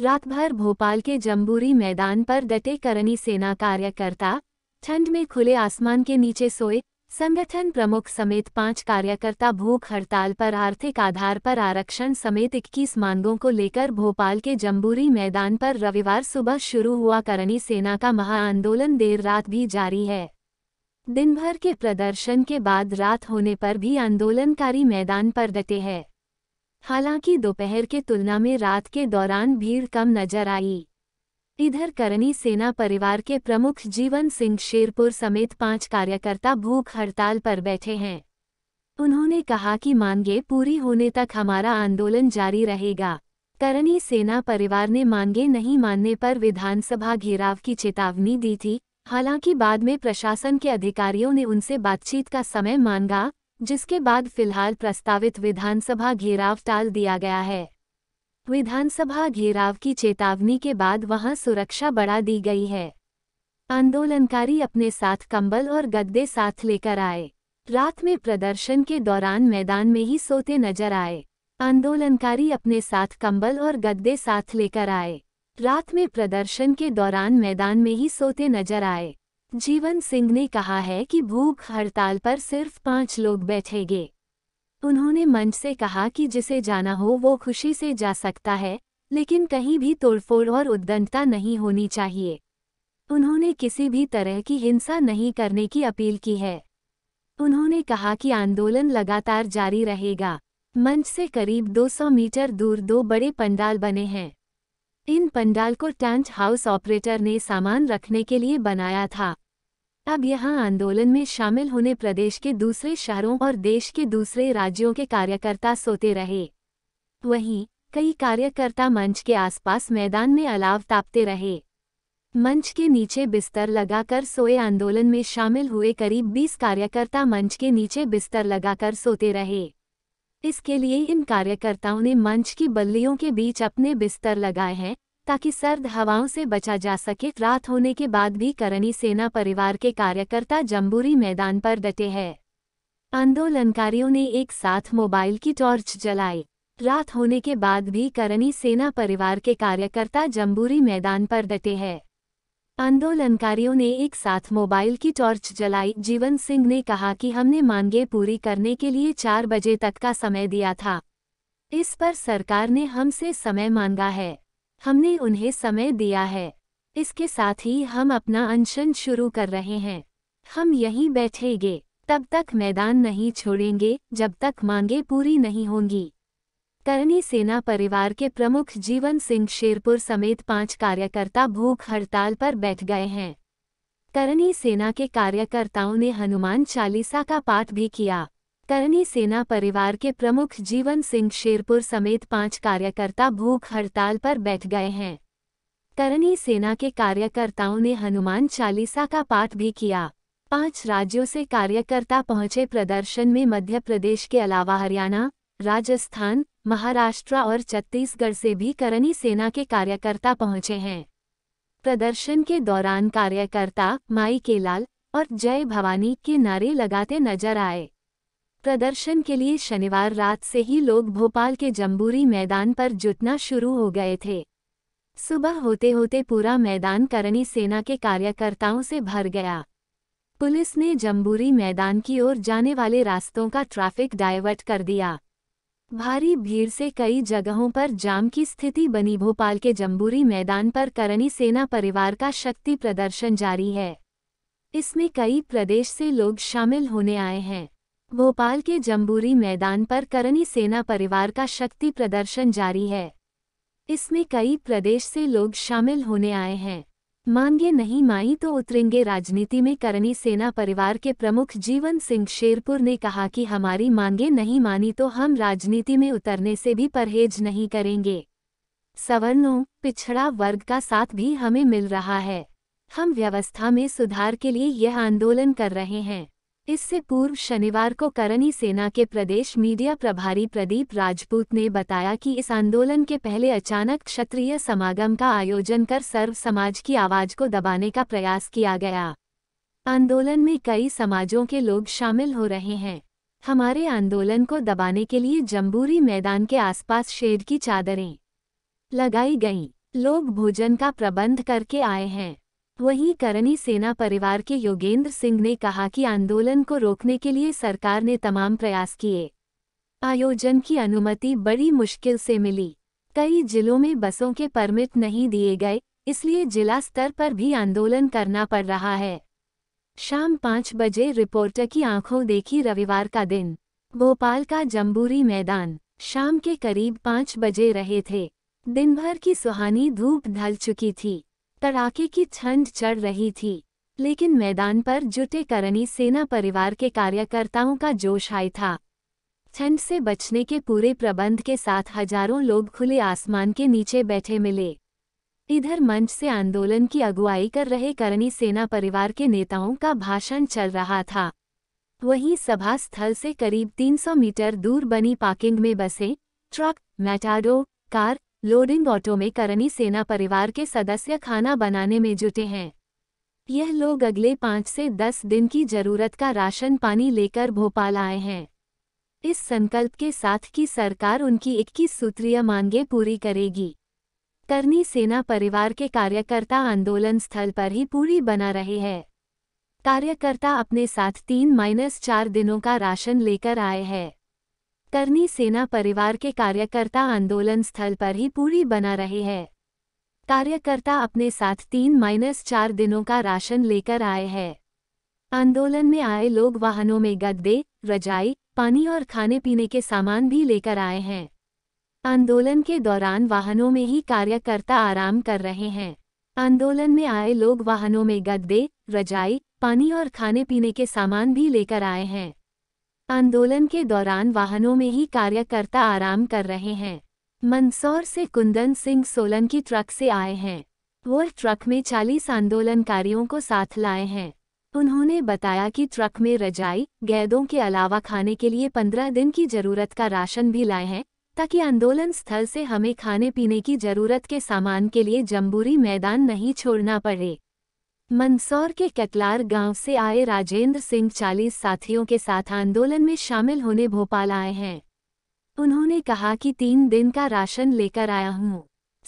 रात भर भोपाल के जम्बूरी मैदान पर डटे करनी सेना कार्यकर्ता ठंड में खुले आसमान के नीचे सोए संगठन प्रमुख समेत पांच कार्यकर्ता भूख हड़ताल पर आर्थिक आधार पर आरक्षण समेत इक्कीस मांगों को लेकर भोपाल के जम्बूरी मैदान पर रविवार सुबह शुरू हुआ करनी सेना का महाआंदोलन देर रात भी जारी है दिन भर के प्रदर्शन के बाद रात होने पर भी आंदोलनकारी मैदान पर डटे हैं हालांकि दोपहर के तुलना में रात के दौरान भीड़ कम नजर आई इधर करनी सेना परिवार के प्रमुख जीवन सिंह शेरपुर समेत पांच कार्यकर्ता भूख हड़ताल पर बैठे हैं उन्होंने कहा कि मांगे पूरी होने तक हमारा आंदोलन जारी रहेगा करनी सेना परिवार ने मांगे नहीं मानने पर विधानसभा घेराव की चेतावनी दी थी हालांकि बाद में प्रशासन के अधिकारियों ने उनसे बातचीत का समय मांगा जिसके बाद फिलहाल प्रस्तावित विधानसभा घेराव टाल दिया गया है विधानसभा घेराव की चेतावनी के बाद वहां सुरक्षा बढ़ा दी गई है आंदोलनकारी अपने साथ कंबल और गद्दे साथ लेकर आए रात में प्रदर्शन के दौरान मैदान में ही सोते नजर आए आंदोलनकारी अपने साथ कंबल और गद्दे साथ लेकर आए रात में प्रदर्शन के दौरान मैदान में ही सोते नजर आए जीवन सिंह ने कहा है कि भूख हड़ताल पर सिर्फ पाँच लोग बैठेंगे उन्होंने मंच से कहा कि जिसे जाना हो वो खुशी से जा सकता है लेकिन कहीं भी तोड़फोड़ और उद्दंडता नहीं होनी चाहिए उन्होंने किसी भी तरह की हिंसा नहीं करने की अपील की है उन्होंने कहा कि आंदोलन लगातार जारी रहेगा मंच से करीब 200 मीटर दूर दो बड़े पंडाल बने हैं इन पंडाल को टेंट हाउस ऑपरेटर ने सामान रखने के लिए बनाया था अब यहां आंदोलन में शामिल होने प्रदेश के दूसरे शहरों और देश के दूसरे राज्यों के कार्यकर्ता सोते रहे वहीं कई कार्यकर्ता मंच के आसपास मैदान में अलाव तापते रहे मंच के नीचे बिस्तर लगाकर सोए आंदोलन में शामिल हुए करीब 20 कार्यकर्ता मंच के नीचे बिस्तर लगाकर सोते रहे इसके लिए इन कार्यकर्ताओं ने मंच की बल्लियों के बीच अपने बिस्तर लगाए हैं ताकि सर्द हवाओं से बचा जा सके रात होने के बाद भी करणी सेना परिवार के कार्यकर्ता जम्बूरी मैदान पर डटे हैं आंदोलनकारियों ने एक साथ मोबाइल की टॉर्च जलाई रात होने के बाद भी करणी सेना परिवार के कार्यकर्ता जम्बूरी मैदान पर डटे हैं आंदोलनकारियों ने एक साथ मोबाइल की टॉर्च जलाई जीवन सिंह ने कहा कि हमने मांगे पूरी करने के लिए चार बजे तक का समय दिया था इस पर सरकार ने हमसे समय मांगा है हमने उन्हें समय दिया है इसके साथ ही हम अपना अनशन शुरू कर रहे हैं हम यहीं बैठेंगे तब तक मैदान नहीं छोड़ेंगे जब तक मांगे पूरी नहीं होंगी करनी सेना परिवार के प्रमुख जीवन सिंह शेरपुर समेत पांच कार्यकर्ता भूख हड़ताल पर बैठ गए हैं करनी सेना के कार्यकर्ताओं ने हनुमान चालीसा का पाठ भी किया करनी सेना परिवार के प्रमुख जीवन सिंह शेरपुर समेत पांच कार्यकर्ता भूख हड़ताल पर बैठ गए हैं करनी सेना के कार्यकर्ताओं ने हनुमान चालीसा का पाठ भी किया पांच राज्यों से कार्यकर्ता पहुंचे प्रदर्शन में मध्य प्रदेश के अलावा हरियाणा राजस्थान महाराष्ट्र और छत्तीसगढ़ से भी करनी सेना के कार्यकर्ता पहुंचे हैं प्रदर्शन के दौरान कार्यकर्ता माई केलाल और जय भवानी के नारे लगाते नजर आए प्रदर्शन के लिए शनिवार रात से ही लोग भोपाल के जम्बूरी मैदान पर जुटना शुरू हो गए थे सुबह होते होते पूरा मैदान करणी सेना के कार्यकर्ताओं से भर गया पुलिस ने जम्बूरी मैदान की ओर जाने वाले रास्तों का ट्रैफिक डायवर्ट कर दिया भारी भीड़ से कई जगहों पर जाम की स्थिति बनी भोपाल के जम्बूरी मैदान पर करणी सेना परिवार का शक्ति प्रदर्शन जारी है इसमें कई प्रदेश से लोग शामिल होने आए हैं भोपाल के जम्बूरी मैदान पर करणी सेना परिवार का शक्ति प्रदर्शन जारी है इसमें कई प्रदेश से लोग शामिल होने आए हैं मांगे नहीं माई तो उतरेंगे राजनीति में करणी सेना परिवार के प्रमुख जीवन सिंह शेरपुर ने कहा कि हमारी मांगे नहीं मानी तो हम राजनीति में उतरने से भी परहेज नहीं करेंगे सवर्णों पिछड़ा वर्ग का साथ भी हमें मिल रहा है हम व्यवस्था में सुधार के लिए यह आंदोलन कर रहे हैं इससे पूर्व शनिवार को करनी सेना के प्रदेश मीडिया प्रभारी प्रदीप राजपूत ने बताया कि इस आंदोलन के पहले अचानक क्षत्रिय समागम का आयोजन कर सर्व समाज की आवाज को दबाने का प्रयास किया गया आंदोलन में कई समाजों के लोग शामिल हो रहे हैं हमारे आंदोलन को दबाने के लिए जम्बूरी मैदान के आसपास शेड की चादरें लगाई गईं लोग भोजन का प्रबंध करके आए हैं वहीं करनी सेना परिवार के योगेंद्र सिंह ने कहा कि आंदोलन को रोकने के लिए सरकार ने तमाम प्रयास किए आयोजन की अनुमति बड़ी मुश्किल से मिली कई जिलों में बसों के परमिट नहीं दिए गए इसलिए जिला स्तर पर भी आंदोलन करना पड़ रहा है शाम पाँच बजे रिपोर्टर की आंखों देखी रविवार का दिन भोपाल का जम्बूरी मैदान शाम के करीब पाँच बजे रहे थे दिन भर की सुहानी धूप ढल चुकी थी तड़ाके की ठंड चढ़ रही थी लेकिन मैदान पर जुटे करनी सेना परिवार के कार्यकर्ताओं का जोश हाई था ठंड से बचने के पूरे प्रबंध के साथ हजारों लोग खुले आसमान के नीचे बैठे मिले इधर मंच से आंदोलन की अगुवाई कर रहे करनी सेना परिवार के नेताओं का भाषण चल रहा था वहीं सभा स्थल से करीब 300 मीटर दूर बनी पार्किंग में बसे truck matador car loading auto में करनी सेना परिवार के सदस्य खाना बनाने में जुटे हैं यह लोग अगले पाँच से दस दिन की जरूरत का राशन पानी लेकर भोपाल आए हैं इस संकल्प के साथ कि सरकार उनकी इक्कीस सूत्रीय मांगे पूरी करेगी करनी सेना परिवार के कार्यकर्ता आंदोलन स्थल पर ही पूरी बना रहे हैं कार्यकर्ता अपने साथ तीन माइनस चार दिनों का राशन लेकर आए हैं करनी सेना परिवार के कार्यकर्ता आंदोलन स्थल पर ही पूरी बना रहे हैं कार्यकर्ता अपने साथ तीन माइनस चार दिनों का राशन लेकर आए हैं आंदोलन में आए लोग वाहनों में गद्दे रजाई पानी और खाने पीने के सामान भी लेकर आए हैं आंदोलन के दौरान वाहनों में ही कार्यकर्ता आराम कर रहे हैं आंदोलन में आए लोग वाहनों में गद्दे रजाई पानी और खाने पीने के सामान भी लेकर आए हैं आंदोलन के दौरान वाहनों में ही कार्यकर्ता आराम कर रहे हैं मंदसौर से कुंदन सिंह सोलन की ट्रक से आए हैं वो ट्रक में 40 आंदोलनकारियों को साथ लाए हैं उन्होंने बताया कि ट्रक में रजाई गैदों के अलावा खाने के लिए पंद्रह दिन की जरूरत का राशन भी लाए हैं ताकि आंदोलन स्थल से हमें खाने पीने की जरूरत के सामान के लिए जम्बूरी मैदान नहीं छोड़ना पड़े मंदसौर के कतलार गांव से आए राजेंद्र सिंह चालीस साथियों के साथ आंदोलन में शामिल होने भोपाल आए हैं उन्होंने कहा कि तीन दिन का राशन लेकर आया हूँ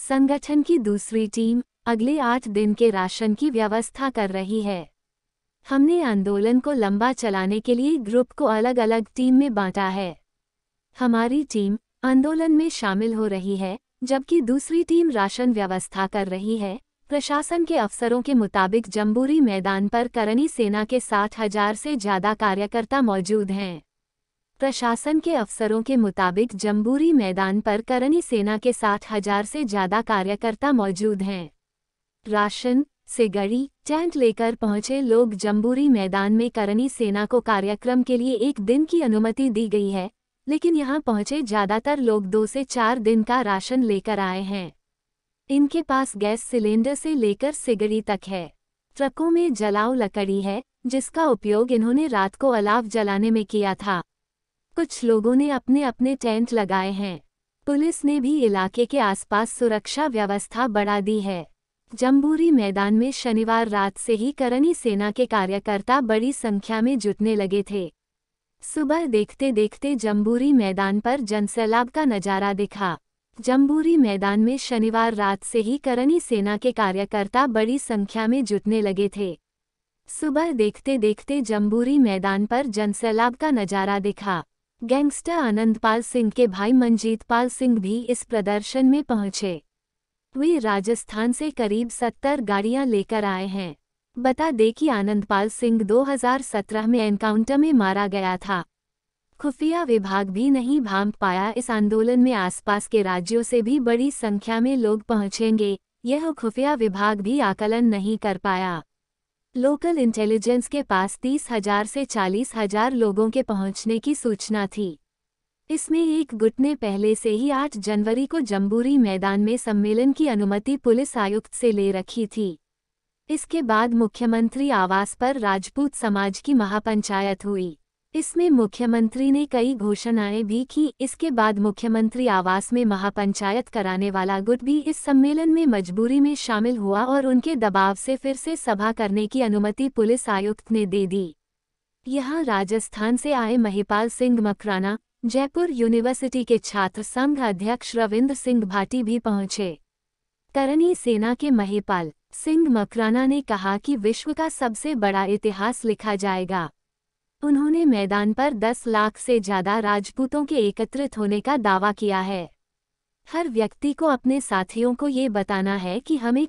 संगठन की दूसरी टीम अगले आठ दिन के राशन की व्यवस्था कर रही है हमने आंदोलन को लंबा चलाने के लिए ग्रुप को अलग अलग टीम में बांटा है हमारी टीम आंदोलन में शामिल हो रही है जबकि दूसरी टीम राशन व्यवस्था कर रही है प्रशासन के अफसरों के मुताबिक जम्बूरी मैदान पर करनी सेना के साठ हजार से ज्यादा कार्यकर्ता मौजूद हैं प्रशासन के अफसरों के मुताबिक जम्बूरी मैदान पर करनी सेना के साठ हजार से ज्यादा कार्यकर्ता मौजूद हैं राशन सिगड़ी टेंट लेकर पहुंचे लोग जम्बूरी मैदान में करनी सेना को कार्यक्रम के लिए एक दिन की अनुमति दी गई है लेकिन यहां पहुंचे ज्यादातर लोग दो से चार दिन का राशन लेकर आए हैं इनके पास गैस सिलेंडर से लेकर सिगरी तक है ट्रकों में जलाव लकड़ी है जिसका उपयोग इन्होंने रात को अलाव जलाने में किया था कुछ लोगों ने अपने अपने टेंट लगाए हैं पुलिस ने भी इलाके के आसपास सुरक्षा व्यवस्था बढ़ा दी है जम्बूरी मैदान में शनिवार रात से ही करनी सेना के कार्यकर्ता बड़ी संख्या में जुटने लगे थे सुबह देखते देखते जम्बूरी मैदान पर जनसैलाब का नज़ारा दिखा जम्बूरी मैदान में शनिवार रात से ही करनी सेना के कार्यकर्ता बड़ी संख्या में जुटने लगे थे सुबह देखते देखते जम्बूरी मैदान पर जनसैलाब का नजारा दिखा गैंगस्टर आनंदपाल सिंह के भाई मनजीतपाल सिंह भी इस प्रदर्शन में पहुंचे वे राजस्थान से करीब सत्तर गाड़ियां लेकर आए हैं बता दें कि आनंदपाल सिंह 2017 में एनकाउंटर में मारा गया था खुफिया विभाग भी नहीं भांप पाया इस आंदोलन में आसपास के राज्यों से भी बड़ी संख्या में लोग पहुंचेंगे यह खुफिया विभाग भी आकलन नहीं कर पाया लोकल इंटेलिजेंस के पास तीस हजार से चालीस हजार लोगों के पहुंचने की सूचना थी इसमें एक गुट ने पहले से ही 8 जनवरी को जम्बूरी मैदान में सम्मेलन की अनुमति पुलिस आयुक्त से ले रखी थी इसके बाद मुख्यमंत्री आवास पर राजपूत समाज की महापंचायत हुई इसमें मुख्यमंत्री ने कई घोषणाएं भी की इसके बाद मुख्यमंत्री आवास में महापंचायत कराने वाला गुट भी इस सम्मेलन में मजबूरी में शामिल हुआ और उनके दबाव से फिर से सभा करने की अनुमति पुलिस आयुक्त ने दे दी यहां राजस्थान से आए महिपाल सिंह मकराना जयपुर यूनिवर्सिटी के छात्र संघ अध्यक्ष रविन्द्र सिंह भाटी भी पहुंचे करणी सेना के महिपाल सिंह मकराना ने कहा कि विश्व का सबसे बड़ा इतिहास लिखा जाएगा उन्होंने मैदान पर 10 लाख से ज्यादा राजपूतों के एकत्रित होने का दावा किया है हर व्यक्ति को अपने साथियों को ये बताना है कि हमें